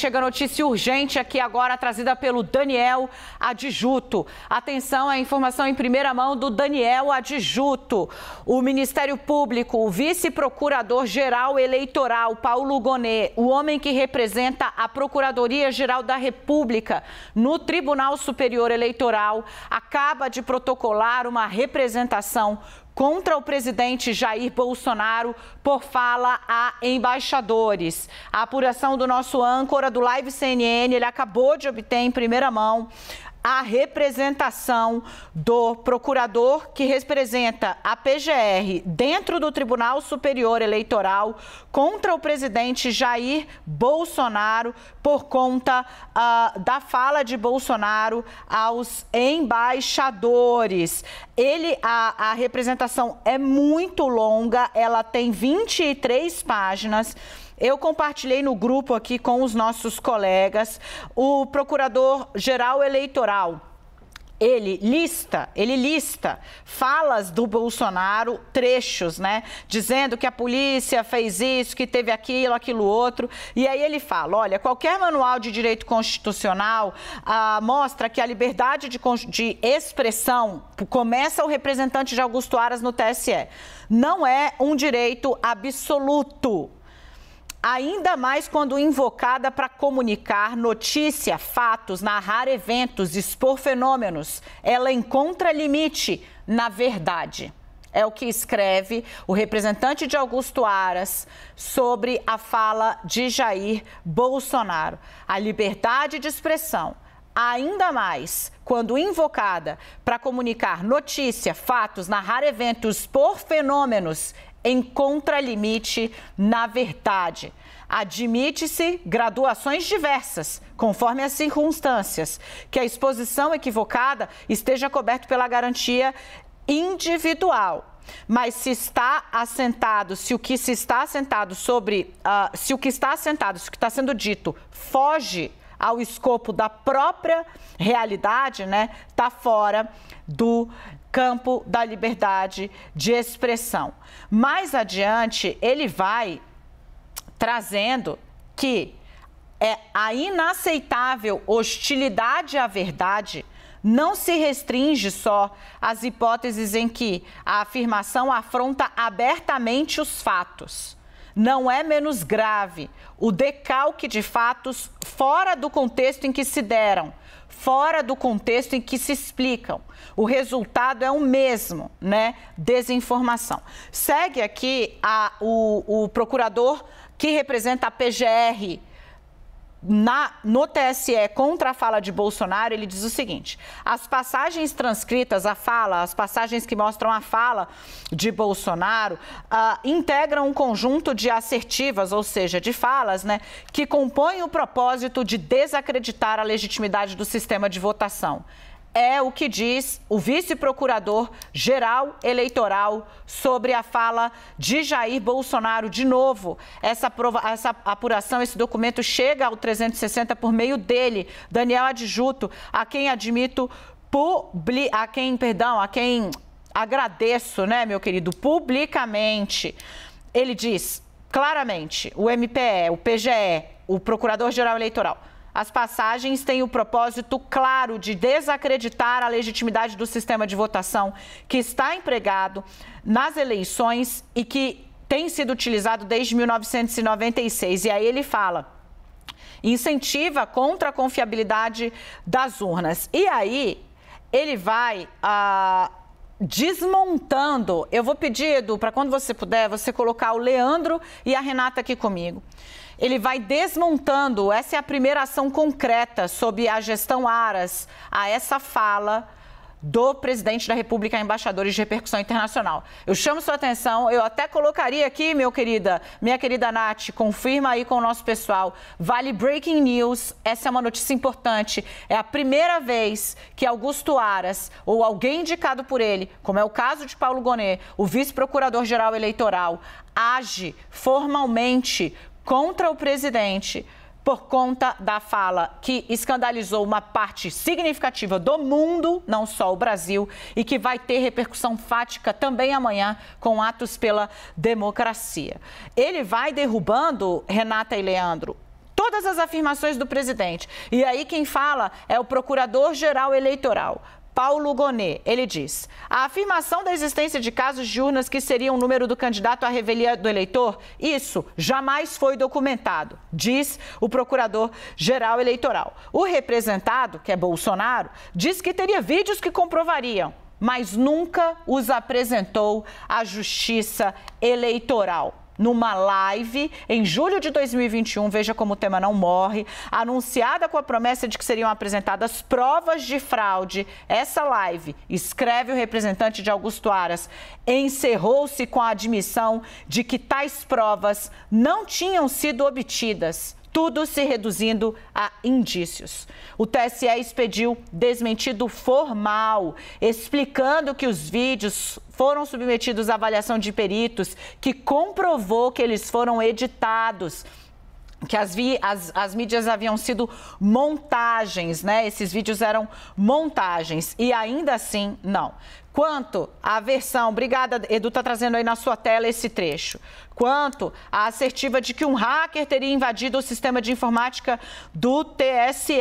chega notícia urgente aqui agora, trazida pelo Daniel Adjuto. Atenção à informação em primeira mão do Daniel Adjuto. O Ministério Público, o vice-procurador-geral eleitoral, Paulo Gonet, o homem que representa a Procuradoria-Geral da República no Tribunal Superior Eleitoral, acaba de protocolar uma representação contra o presidente Jair Bolsonaro por fala a embaixadores. A apuração do nosso âncora do Live CNN, ele acabou de obter em primeira mão a representação do procurador que representa a PGR dentro do Tribunal Superior Eleitoral contra o presidente Jair Bolsonaro por conta uh, da fala de Bolsonaro aos embaixadores. Ele a, a representação é muito longa, ela tem 23 páginas. Eu compartilhei no grupo aqui com os nossos colegas o procurador-geral eleitoral ele lista, ele lista falas do Bolsonaro, trechos, né? Dizendo que a polícia fez isso, que teve aquilo, aquilo outro. E aí ele fala: olha, qualquer manual de direito constitucional ah, mostra que a liberdade de, de expressão começa o representante de Augusto Aras no TSE. Não é um direito absoluto ainda mais quando invocada para comunicar notícia, fatos, narrar eventos, expor fenômenos. Ela encontra limite na verdade. É o que escreve o representante de Augusto Aras sobre a fala de Jair Bolsonaro. A liberdade de expressão, ainda mais quando invocada para comunicar notícia, fatos, narrar eventos por fenômenos, encontra limite na verdade. Admite-se graduações diversas, conforme as circunstâncias, que a exposição equivocada esteja coberta pela garantia individual. Mas se está assentado, se o que se está assentado sobre, uh, se o que está assentado, se o que está sendo dito foge ao escopo da própria realidade, né, está fora do campo da liberdade de expressão. Mais adiante, ele vai trazendo que é a inaceitável hostilidade à verdade não se restringe só às hipóteses em que a afirmação afronta abertamente os fatos. Não é menos grave o decalque de fatos fora do contexto em que se deram, fora do contexto em que se explicam. O resultado é o mesmo, né? Desinformação. Segue aqui a, o, o procurador que representa a PGR na, no TSE contra a fala de Bolsonaro, ele diz o seguinte: as passagens transcritas, a fala, as passagens que mostram a fala de Bolsonaro, uh, integram um conjunto de assertivas, ou seja, de falas, né, que compõem o propósito de desacreditar a legitimidade do sistema de votação é o que diz o vice-procurador-geral eleitoral sobre a fala de Jair Bolsonaro. De novo, essa, prova, essa, apuração, esse documento chega ao 360 por meio dele, Daniel Adjuto, a quem admito publi, a quem, perdão, a quem agradeço, né, meu querido, publicamente. Ele diz claramente, o MPE, o PGE, o Procurador-Geral Eleitoral as passagens têm o propósito claro de desacreditar a legitimidade do sistema de votação que está empregado nas eleições e que tem sido utilizado desde 1996. E aí ele fala incentiva contra a confiabilidade das urnas. E aí, ele vai ah, desmontando. Eu vou pedir, Edu, para quando você puder, você colocar o Leandro e a Renata aqui comigo. Ele vai desmontando, essa é a primeira ação concreta sob a gestão Aras, a essa fala do presidente da República a embaixadores de repercussão internacional. Eu chamo sua atenção, eu até colocaria aqui, meu querida, minha querida Nath, confirma aí com o nosso pessoal. Vale breaking news, essa é uma notícia importante. É a primeira vez que Augusto Aras, ou alguém indicado por ele, como é o caso de Paulo Gonet, o vice-procurador-geral eleitoral, age formalmente contra o presidente por conta da fala que escandalizou uma parte significativa do mundo, não só o Brasil, e que vai ter repercussão fática também amanhã com atos pela democracia. Ele vai derrubando, Renata e Leandro, todas as afirmações do presidente. E aí quem fala é o procurador-geral eleitoral. Paulo Gonet. Ele diz: a afirmação da existência de casos de urnas que seriam o número do candidato à revelia do eleitor, isso jamais foi documentado, diz o procurador-geral eleitoral. O representado, que é Bolsonaro, diz que teria vídeos que comprovariam, mas nunca os apresentou à Justiça Eleitoral numa live em julho de 2021, veja como o tema não morre, anunciada com a promessa de que seriam apresentadas provas de fraude. Essa live, escreve o representante de Augusto Aras, encerrou-se com a admissão de que tais provas não tinham sido obtidas tudo se reduzindo a indícios. O TSE expediu desmentido formal, explicando que os vídeos foram submetidos à avaliação de peritos, que comprovou que eles foram editados que as, vi, as, as, mídias haviam sido montagens, né? Esses vídeos eram montagens. E ainda assim, não quanto à versão, obrigada, Edu está trazendo aí na sua tela esse trecho, quanto à assertiva de que um hacker teria invadido o sistema de informática do TSE.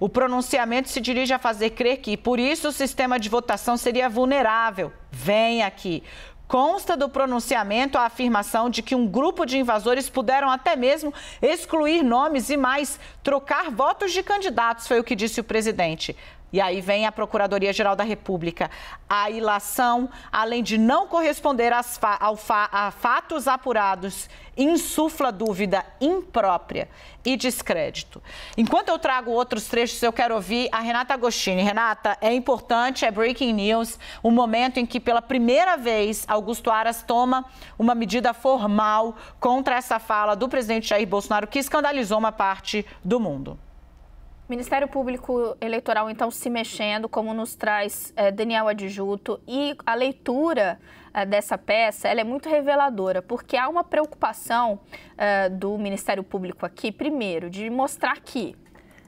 O pronunciamento se dirige a fazer crer que, por isso, o sistema de votação seria vulnerável. Vem aqui. Consta do pronunciamento a afirmação de que um grupo de invasores puderam até mesmo excluir nomes e mais trocar votos de candidatos, foi o que disse o presidente. E aí vem a Procuradoria-Geral da República. A ilação, além de não corresponder fa fa a fatos apurados, insufla dúvida imprópria e descrédito. Enquanto eu trago outros trechos, eu quero ouvir a Renata Agostini. Renata, é importante, é breaking news, o um momento em que pela primeira vez Augusto Aras toma uma medida formal contra essa fala do presidente Jair Bolsonaro que escandalizou uma parte do mundo. Ministério Público Eleitoral, então, se mexendo, como nos traz é, Daniel Adjuto, e a leitura é, dessa peça, ela é muito reveladora, porque há uma preocupação é, do Ministério Público aqui, primeiro, de mostrar que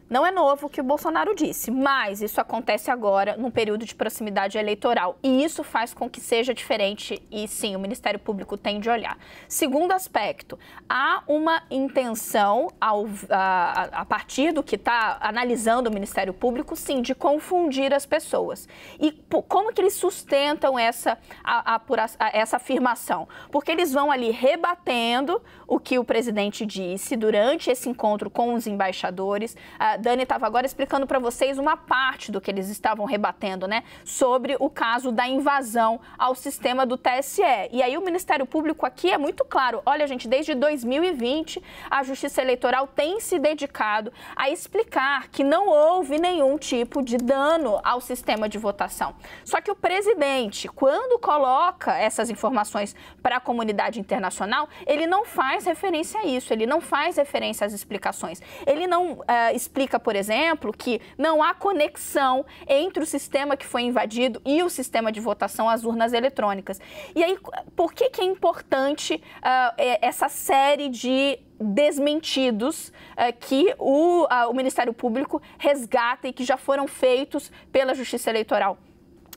não é novo o que o Bolsonaro disse, mas isso acontece agora, num período de proximidade eleitoral. E isso faz com que seja diferente e sim, o Ministério Público tem de olhar. Segundo aspecto, há uma intenção, ao, a, a partir do que está analisando o Ministério Público, sim, de confundir as pessoas. E pô, como que eles sustentam essa, a, a, essa afirmação? Porque eles vão ali rebatendo o que o presidente disse durante esse encontro com os embaixadores. Dani estava agora explicando para vocês uma parte do que eles estavam rebatendo, né? Sobre o caso da invasão ao sistema do TSE. E aí o Ministério Público aqui é muito claro. Olha, gente, desde 2020 a Justiça Eleitoral tem se dedicado a explicar que não houve nenhum tipo de dano ao sistema de votação. Só que o presidente, quando coloca essas informações para a comunidade internacional, ele não faz referência a isso, ele não faz referência às explicações, ele não uh, explica explica, por exemplo, que não há conexão entre o sistema que foi invadido e o sistema de votação às urnas eletrônicas. E aí, por que, que é importante uh, essa série de desmentidos uh, que o, uh, o Ministério Público resgata e que já foram feitos pela Justiça Eleitoral?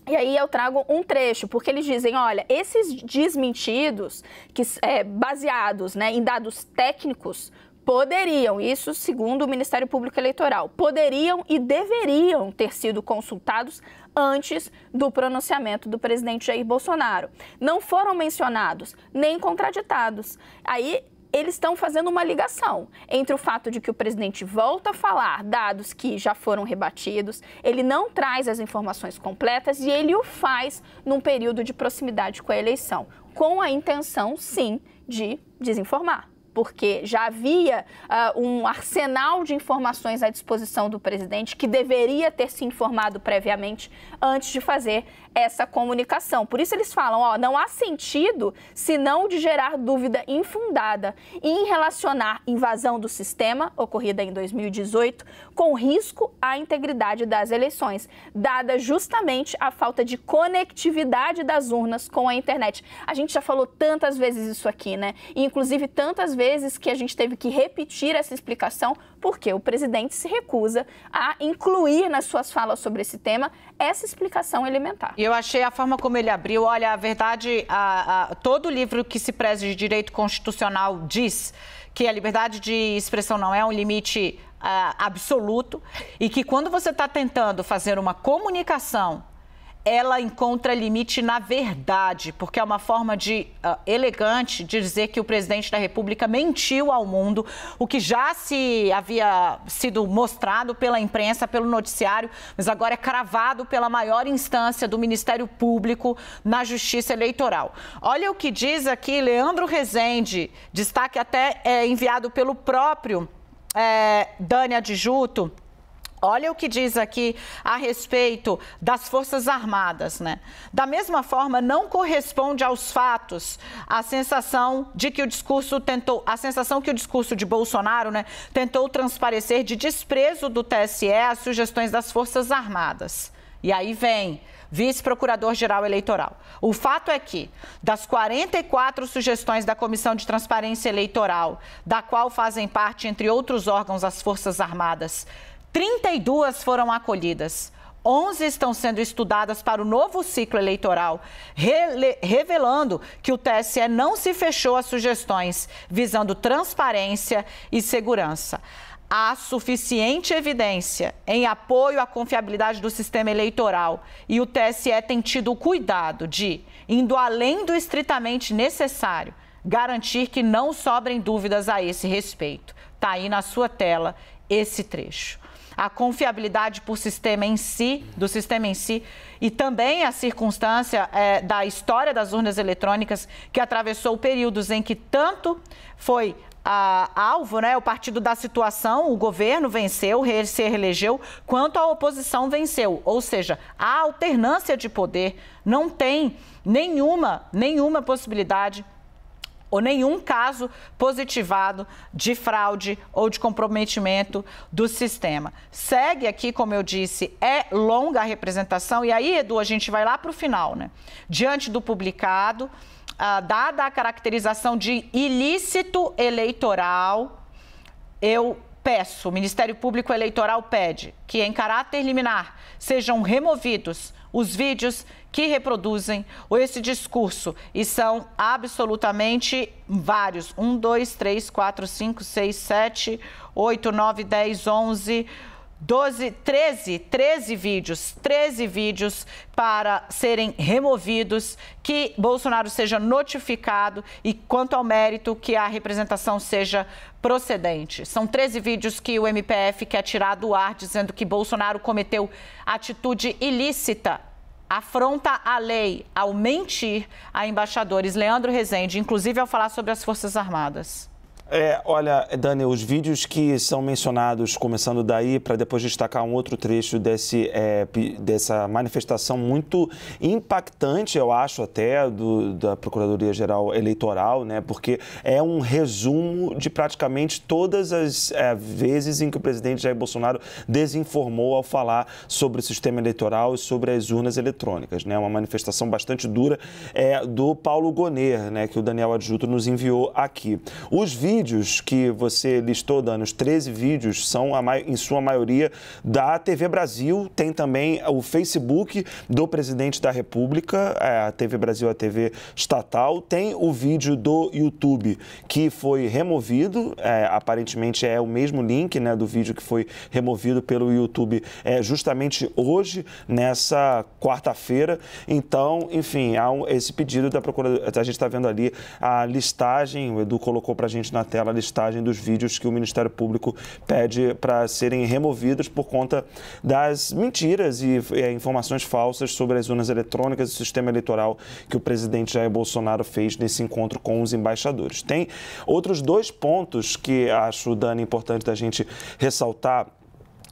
E aí eu trago um trecho, porque eles dizem, olha, esses desmentidos, que é, baseados né, em dados técnicos, poderiam, isso segundo o Ministério Público Eleitoral, poderiam e deveriam ter sido consultados antes do pronunciamento do presidente Jair Bolsonaro. Não foram mencionados nem contraditados. Aí eles estão fazendo uma ligação entre o fato de que o presidente volta a falar dados que já foram rebatidos, ele não traz as informações completas e ele o faz num período de proximidade com a eleição, com a intenção, sim, de desinformar porque já havia uh, um arsenal de informações à disposição do presidente que deveria ter se informado previamente antes de fazer essa comunicação. Por isso eles falam, ó, não há sentido senão de gerar dúvida infundada em relacionar invasão do sistema ocorrida em 2018 com risco à integridade das eleições, dada justamente a falta de conectividade das urnas com a internet. A gente já falou tantas vezes isso aqui, né? E, inclusive tantas vezes que a gente teve que repetir essa explicação porque o presidente se recusa a incluir nas suas falas sobre esse tema essa explicação elementar. E eu achei a forma como ele abriu, olha, a verdade, a, a, todo livro que se preze de direito constitucional diz que a liberdade de expressão não é um limite ah, absoluto e que quando você está tentando fazer uma comunicação ela encontra limite na verdade, porque é uma forma de uh, elegante de dizer que o presidente da República mentiu ao mundo, o que já se havia sido mostrado pela imprensa, pelo noticiário, mas agora é cravado pela maior instância do Ministério Público na Justiça Eleitoral. Olha o que diz aqui Leandro Rezende, destaque até é, enviado pelo próprio é, eh, Dani Adjuto Olha o que diz aqui a respeito das Forças Armadas, né? Da mesma forma, não corresponde aos fatos a sensação de que o discurso tentou, a sensação que o discurso de Bolsonaro, né, tentou transparecer de desprezo do TSE às sugestões das Forças Armadas. E aí vem vice-procurador-geral eleitoral. O fato é que, das 44 sugestões da Comissão de Transparência Eleitoral, da qual fazem parte, entre outros órgãos, as Forças Armadas, 32 foram acolhidas. 11 estão sendo estudadas para o novo ciclo eleitoral, revelando que o TSE não se fechou às sugestões, visando transparência e segurança. Há suficiente evidência em apoio à confiabilidade do sistema eleitoral e o TSE tem tido o cuidado de, indo além do estritamente necessário, garantir que não sobrem dúvidas a esse respeito. Está aí na sua tela esse trecho a confiabilidade por sistema em si, do sistema em si, e também a circunstância é, da história das urnas eletrônicas que atravessou períodos em que tanto foi a, alvo, né, o partido da situação, o governo venceu, se reelegeu, quanto a oposição venceu. Ou seja, a alternância de poder não tem nenhuma, nenhuma possibilidade ou nenhum caso positivado de fraude ou de comprometimento do sistema. Segue aqui, como eu disse, é longa a representação, e aí, Edu, a gente vai lá para o final, né? Diante do publicado, ah, dada a caracterização de ilícito eleitoral, eu peço, o Ministério Público Eleitoral pede que, em caráter liminar, sejam removidos os vídeos que reproduzem esse discurso e são absolutamente vários: 1, 2, 3, 4, 5, 6, 7, 8, 9, 10, 11. 12, 13, 13 vídeos, 13 vídeos para serem removidos, que Bolsonaro seja notificado e, quanto ao mérito, que a representação seja procedente. São 13 vídeos que o MPF quer tirar do ar, dizendo que Bolsonaro cometeu atitude ilícita afronta a lei ao mentir a embaixadores Leandro Rezende, inclusive ao falar sobre as Forças Armadas. É, olha, Dani, os vídeos que são mencionados, começando daí, para depois destacar um outro trecho desse, é, dessa manifestação muito impactante, eu acho, até, do, da Procuradoria-Geral Eleitoral, né? porque é um resumo de praticamente todas as é, vezes em que o presidente Jair Bolsonaro desinformou ao falar sobre o sistema eleitoral e sobre as urnas eletrônicas. Né? Uma manifestação bastante dura é, do Paulo Goner, né? que o Daniel Adjuto nos enviou aqui. Os vídeos vídeos que você listou, Dani, os 13 vídeos são, em sua maioria, da TV Brasil. Tem também o Facebook do presidente da República, é, a TV Brasil, a TV estatal. Tem o vídeo do YouTube que foi removido, é, aparentemente é o mesmo link né, do vídeo que foi removido pelo YouTube é, justamente hoje, nessa quarta-feira. Então, enfim, há um, esse pedido da Procuradoria. A gente está vendo ali a listagem, o Edu colocou para a gente na tela a listagem dos vídeos que o Ministério Público pede para serem removidos por conta das mentiras e é, informações falsas sobre as urnas eletrônicas e o sistema eleitoral que o presidente Jair Bolsonaro fez nesse encontro com os embaixadores. Tem outros dois pontos que acho, Dani, importante da gente ressaltar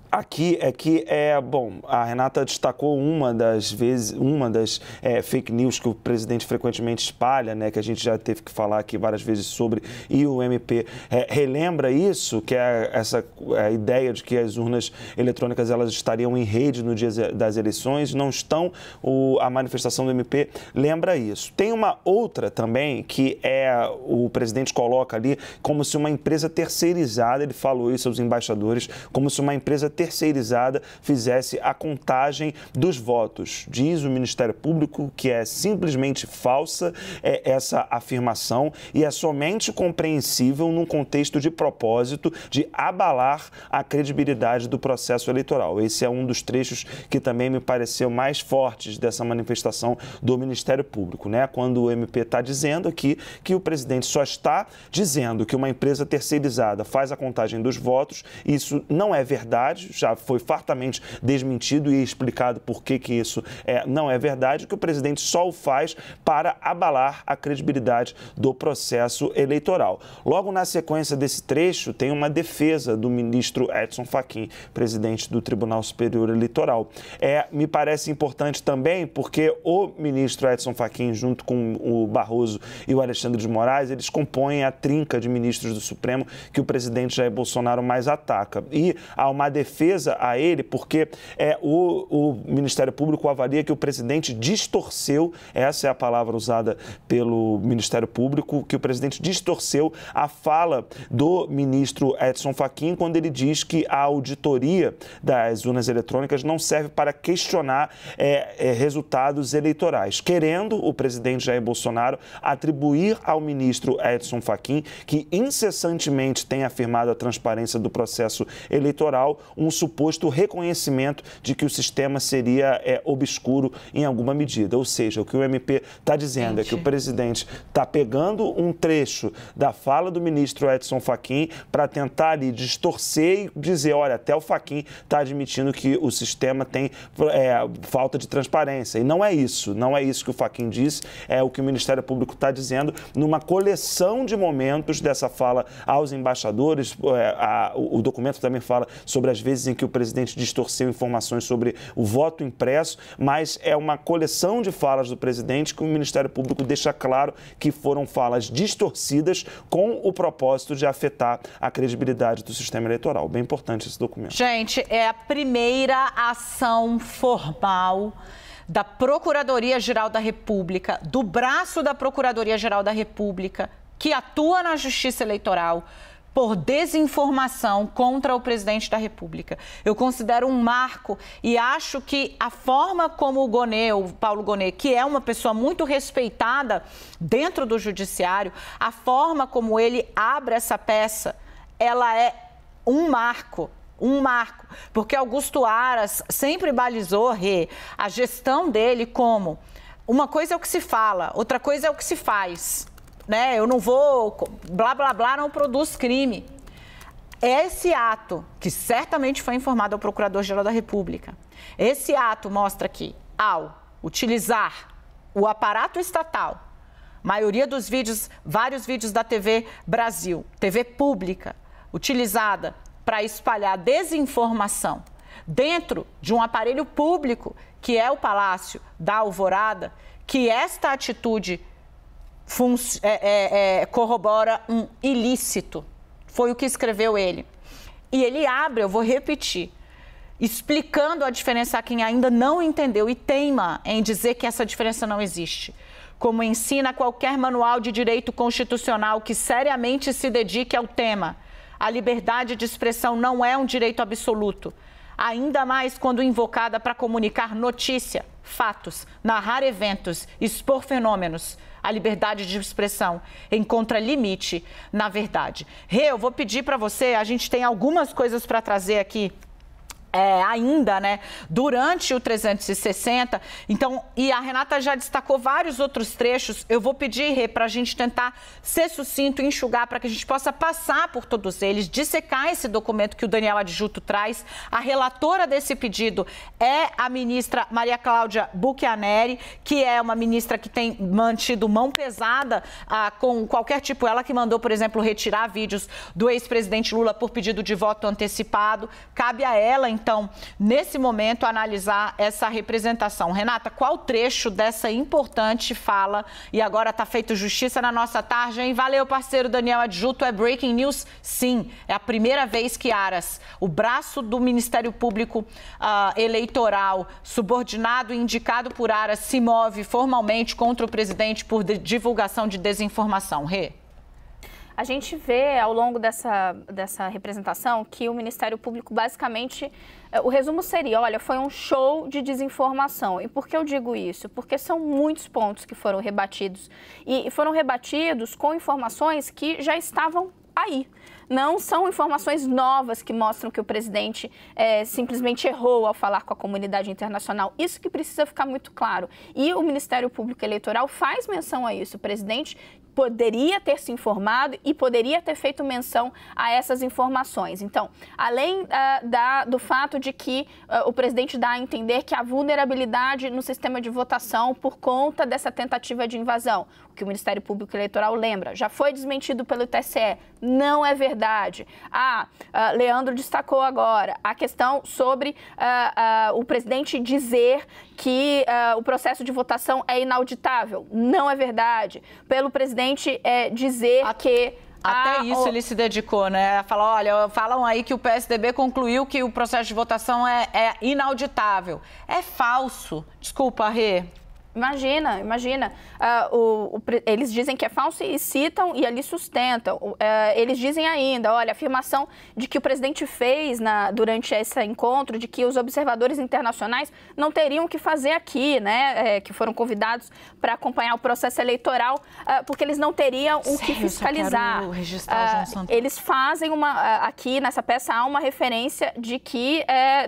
Aqui, é que é bom. A Renata destacou uma das vezes, uma das é, fake news que o presidente frequentemente espalha, né? Que a gente já teve que falar aqui várias vezes sobre. E o MP é, relembra isso, que é essa a é, ideia de que as urnas eletrônicas elas estariam em rede no dia das eleições, não estão. O, a manifestação do MP lembra isso. Tem uma outra também que é o presidente coloca ali como se uma empresa terceirizada, ele falou isso aos embaixadores, como se uma empresa terceirizada fizesse a contagem dos votos. Diz o Ministério Público que é simplesmente falsa é, essa afirmação e é somente compreensível num contexto de propósito de abalar a credibilidade do processo eleitoral. Esse é um dos trechos que também me pareceu mais fortes dessa manifestação do Ministério Público, né? Quando o MP está dizendo aqui que o presidente só está dizendo que uma empresa terceirizada faz a contagem dos votos, isso não é verdade já foi fartamente desmentido e explicado por que, que isso é, não é verdade, que o presidente só o faz para abalar a credibilidade do processo eleitoral. Logo na sequência desse trecho, tem uma defesa do ministro Edson Fachin, presidente do Tribunal Superior Eleitoral. É, me parece importante também porque o ministro Edson Fachin, junto com o Barroso e o Alexandre de Moraes, eles compõem a trinca de ministros do Supremo que o presidente Jair Bolsonaro mais ataca. E há uma defesa defesa a ele, porque é, o, o Ministério Público avalia que o presidente distorceu, essa é a palavra usada pelo Ministério Público, que o presidente distorceu a fala do ministro Edson Fachin quando ele diz que a auditoria das urnas eletrônicas não serve para questionar é, é, resultados eleitorais, querendo o presidente Jair Bolsonaro atribuir ao ministro Edson Fachin, que incessantemente tem afirmado a transparência do processo eleitoral, um um suposto reconhecimento de que o sistema seria é, obscuro em alguma medida. Ou seja, o que o MP está dizendo Gente. é que o presidente está pegando um trecho da fala do ministro Edson Fachin para tentar ali, distorcer e dizer, olha, até o Fachin está admitindo que o sistema tem é, falta de transparência. E não é isso, não é isso que o Fachin disse, é o que o Ministério Público está dizendo numa coleção de momentos dessa fala aos embaixadores, é, a, o documento também fala sobre as vezes vezes em que o presidente distorceu informações sobre o voto impresso, mas é uma coleção de falas do presidente que o Ministério Público deixa claro que foram falas distorcidas com o propósito de afetar a credibilidade do sistema eleitoral. Bem importante esse documento. Gente, é a primeira ação formal da Procuradoria-Geral da República, do braço da Procuradoria-Geral da República, que atua na Justiça Eleitoral por desinformação contra o presidente da República. Eu considero um marco e acho que a forma como o Gonê, o Paulo Gonê, que é uma pessoa muito respeitada dentro do judiciário, a forma como ele abre essa peça, ela é um marco um marco, porque Augusto Aras sempre balizou a gestão dele como uma coisa é o que se fala, outra coisa é o que se faz né? Eu não vou. Blá, blá, blá não produz crime. Esse ato, que certamente foi informado ao Procurador-Geral da República, esse ato mostra que, ao utilizar o aparato estatal, maioria dos vídeos, vários vídeos da TV Brasil, TV pública, utilizada para espalhar desinformação dentro de um aparelho público que é o Palácio da Alvorada, que esta atitude é, é, é, corrobora um ilícito. Foi o que escreveu ele. E ele abre, eu vou repetir, explicando a diferença a quem ainda não entendeu e teima em dizer que essa diferença não existe. Como ensina qualquer manual de direito constitucional que seriamente se dedique ao tema, a liberdade de expressão não é um direito absoluto, ainda mais quando invocada para comunicar notícia, fatos, narrar eventos, expor fenômenos a liberdade de expressão encontra limite na verdade. Rê, eu vou pedir para você, a gente tem algumas coisas para trazer aqui é, ainda, né, durante o 360. Então, e a Renata já destacou vários outros trechos. Eu vou pedir, Rê, para a gente tentar ser sucinto, enxugar, para que a gente possa passar por todos eles, dissecar esse documento que o Daniel Adjuto traz. A relatora desse pedido é a ministra Maria Cláudia Bucchianeri, que é uma ministra que tem mantido mão pesada ah, com qualquer tipo. Ela que mandou, por exemplo, retirar vídeos do ex-presidente Lula por pedido de voto antecipado. Cabe a ela, então, então, nesse momento, analisar essa representação. Renata, qual trecho dessa importante fala? E agora está feito justiça na nossa tarde, hein? Valeu, parceiro Daniel Adjuto. É breaking news? Sim. É a primeira vez que Aras, o braço do Ministério Público uh, Eleitoral, subordinado e indicado por Aras, se move formalmente contra o presidente por divulgação de desinformação. Rê. A gente vê ao longo dessa, dessa representação que o Ministério Público basicamente. É, o resumo seria: olha, foi um show de desinformação. E por que eu digo isso? Porque são muitos pontos que foram rebatidos. E foram rebatidos com informações que já estavam aí. Não são informações novas que mostram que o presidente é, simplesmente errou ao falar com a comunidade internacional. Isso que precisa ficar muito claro. E o Ministério Público Eleitoral faz menção a isso. O presidente poderia ter se informado e poderia ter feito menção a essas informações. Então, além uh, da, do fato de que uh, o presidente dá a entender que a vulnerabilidade no sistema de votação por conta dessa tentativa de invasão, que o Ministério Público Eleitoral lembra, já foi desmentido pelo TSE, não é verdade. Ah, uh, Leandro destacou agora a questão sobre uh, uh, o presidente dizer que o processo de votação é inauditável, não é verdade. Pelo presidente eh, dizer a... que até ah, isso o... ele se dedicou, né? A olha, falam aí que o PSDB concluiu que o processo de votação é, é inauditável. É falso. Desculpa, Rê. Imagina, imagina. Uh, o, o, eles dizem que é falso e citam e ali sustentam. Uh, eles dizem ainda, olha, a afirmação de que o presidente fez na, durante esse encontro, de que os observadores internacionais não teriam o que fazer aqui, né? É, que foram convidados para acompanhar o processo eleitoral, uh, porque eles não teriam o que fiscalizar. Ah, eles fazem uma. aqui nessa peça há uma referência de que é,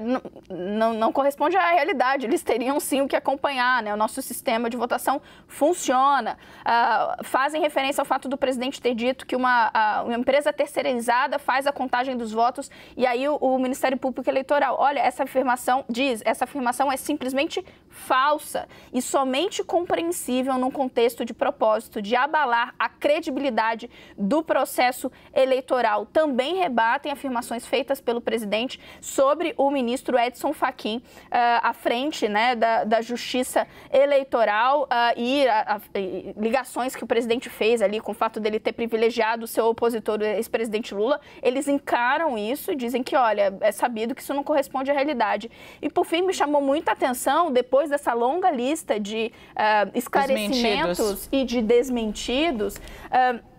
não corresponde à realidade. Eles teriam sim o que acompanhar, né? O nosso sistema sistema de votação funciona. Uh, fazem referência ao fato do presidente ter dito que uma, uh, uma empresa terceirizada faz a contagem dos votos e aí o, o, Ministério Público Eleitoral, olha, essa afirmação diz, essa afirmação é simplesmente falsa e somente compreensível num contexto de propósito de abalar a credibilidade do processo eleitoral. Também rebatem afirmações feitas pelo presidente sobre o ministro Edson Fachin uh, à frente né, da, da Justiça Eleitoral eleitoral uh, e a, a, ligações que o presidente fez ali com o fato dele ter privilegiado o seu opositor, o ex-presidente Lula, eles encaram isso e dizem que, olha, é sabido que isso não corresponde à realidade. E, por fim, me chamou muita atenção, depois dessa longa lista de uh, esclarecimentos e de desmentidos, uh,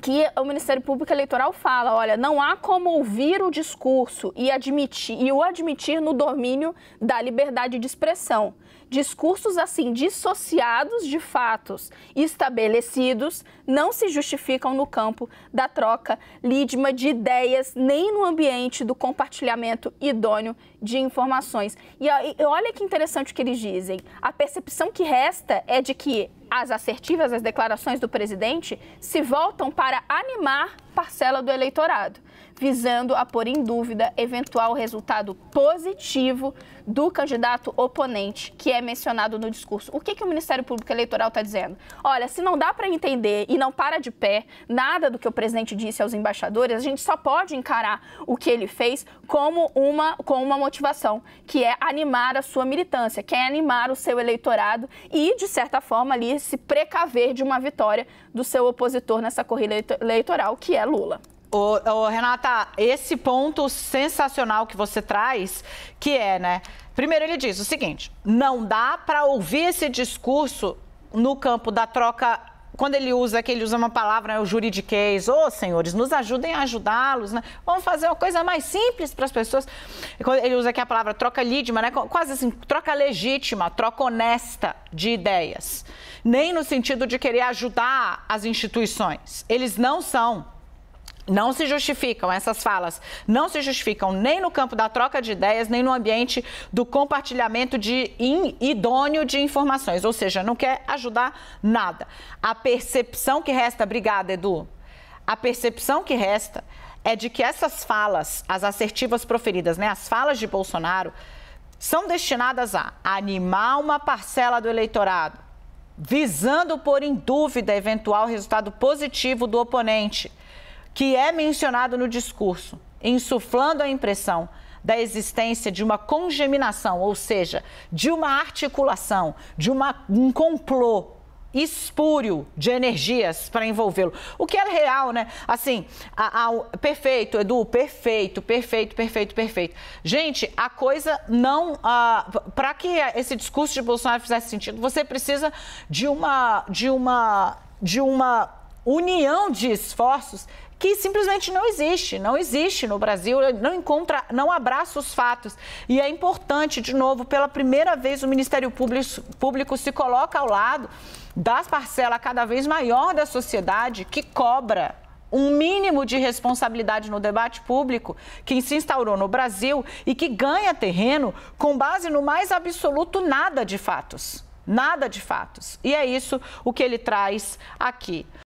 que o Ministério Público Eleitoral fala, olha, não há como ouvir o discurso e admitir e o admitir no domínio da liberdade de expressão. Discursos assim dissociados de fatos estabelecidos não se justificam no campo da troca lídima de ideias, nem no ambiente do compartilhamento idôneo de informações. E olha que interessante o que eles dizem. A percepção que resta é de que as assertivas, as declarações do presidente, se voltam para animar parcela do eleitorado visando a pôr em dúvida eventual resultado positivo do candidato oponente que é mencionado no discurso. O que, que o Ministério Público Eleitoral está dizendo? Olha, se não dá para entender e não para de pé nada do que o presidente disse aos embaixadores, a gente só pode encarar o que ele fez como uma, com uma motivação, que é animar a sua militância, que é animar o seu eleitorado e, de certa forma, ali se precaver de uma vitória do seu opositor nessa corrida eleitoral, que é Lula. Ô, ô, Renata, esse ponto sensacional que você traz, que é, né? Primeiro ele diz o seguinte: não dá para ouvir esse discurso no campo da troca. Quando ele usa, que ele usa uma palavra, é o juridiquês, ô oh, senhores, nos ajudem a ajudá-los, né? Vamos fazer uma coisa mais simples para as pessoas. Ele usa aqui a palavra troca lídima, né? Quase assim, troca legítima, troca honesta de ideias. Nem no sentido de querer ajudar as instituições. Eles não são não se justificam, essas falas não se justificam nem no campo da troca de ideias, nem no ambiente do compartilhamento de in, idôneo de informações, ou seja, não quer ajudar nada. A percepção que resta, obrigada, Edu, a percepção que resta é de que essas falas, as assertivas proferidas, né, as falas de Bolsonaro, são destinadas a animar uma parcela do eleitorado, visando pôr em dúvida eventual resultado positivo do oponente que é mencionado no discurso, insuflando a impressão da existência de uma congeminação, ou seja, de uma articulação, de uma, um complô espúrio de energias para envolvê-lo. O que é real, né? Assim, a, a, perfeito, Edu, perfeito, perfeito, perfeito, perfeito. Gente, a coisa não. para que esse discurso de Bolsonaro fizesse sentido, você precisa de uma. de uma. de uma união de esforços que simplesmente não existe, não existe no Brasil, não encontra, não abraça os fatos. E é importante, de novo, pela primeira vez o Ministério Público, Público se coloca ao lado das parcelas cada vez maior da sociedade que cobra um mínimo de responsabilidade no debate público que se instaurou no Brasil e que ganha terreno com base no mais absoluto nada de fatos. Nada de fatos. E é isso o que ele traz aqui.